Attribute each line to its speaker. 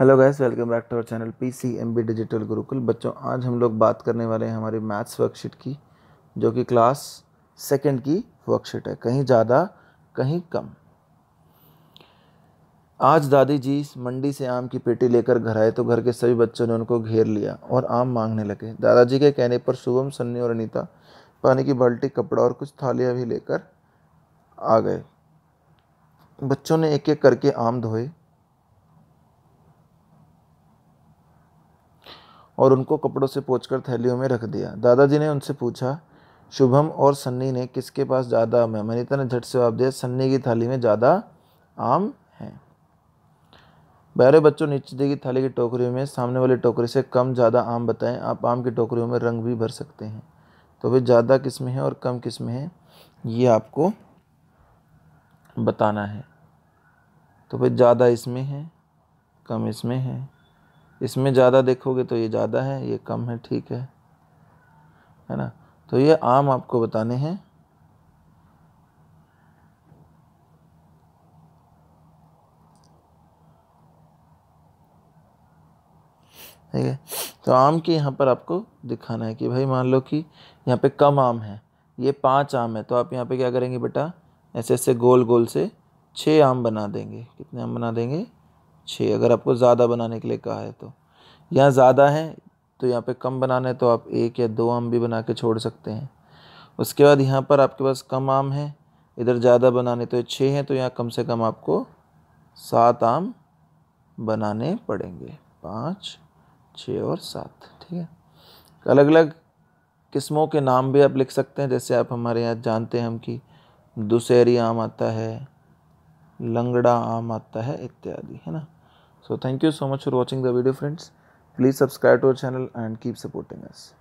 Speaker 1: Hello guys welcome back to our channel P C M B digital Gurukul बच्चों आज हम लोग बात करने वाले हैं हमारी मैथ्स वर्कशीट की जो कि क्लास सेकंड की वर्कशीट है कहीं ज़्यादा कहीं कम आज दादी जी मंडी से आम की पेटी लेकर घर आए तो घर के सभी बच्चों ने उनको घेर लिया और आम मांगने लगे दादाजी के कहने पर शुभम सन्नी और अनीता पानी की बाल्टी कपड़ा और कुछ थालियाँ भी लेकर आ गए बच्चों ने एक एक करके आम धोए और उनको कपड़ों से पोच थैलियों में रख दिया दादाजी ने उनसे पूछा शुभम और सन्नी ने किसके पास ज़्यादा आम है मनीता ने झट से जवाब दिया सन्नी की थाली में ज़्यादा आम है बहरे बच्चों नीचे दी गई थाली की टोकरी में सामने वाली टोकरी से कम ज़्यादा आम बताएं आप आम की टोकरियों में रंग भी भर सकते हैं तो वे ज़्यादा किस्में हैं और कम किस्में हैं ये आपको बताना है तो भाई ज़्यादा इसमें है कम इसमें है इसमें ज़्यादा देखोगे तो ये ज़्यादा है ये कम है ठीक है है ना तो ये आम आपको बताने हैं ठीक है तो आम के यहाँ पर आपको दिखाना है कि भाई मान लो कि यहाँ पे कम आम है ये पांच आम है तो आप यहाँ पे क्या करेंगे बेटा ऐसे ऐसे गोल गोल से छः आम बना देंगे कितने आम बना देंगे छः अगर आपको ज़्यादा बनाने के लिए कहा है तो यहाँ ज़्यादा है तो यहाँ पे कम बनाना है तो आप एक या दो आम भी बना के छोड़ सकते हैं उसके बाद यहाँ पर आपके पास कम आम है इधर ज़्यादा बनाने तो छः हैं तो यहाँ कम से कम आपको सात आम बनाने पड़ेंगे पाँच छः और सात ठीक है अलग अलग किस्मों के नाम भी आप लिख सकते हैं जैसे आप हमारे यहाँ जानते हैं हम कि दुशहरी आम आता है लंगड़ा आम आता है इत्यादि है ना So thank you so much for watching the video friends. Please subscribe to our channel and keep supporting us.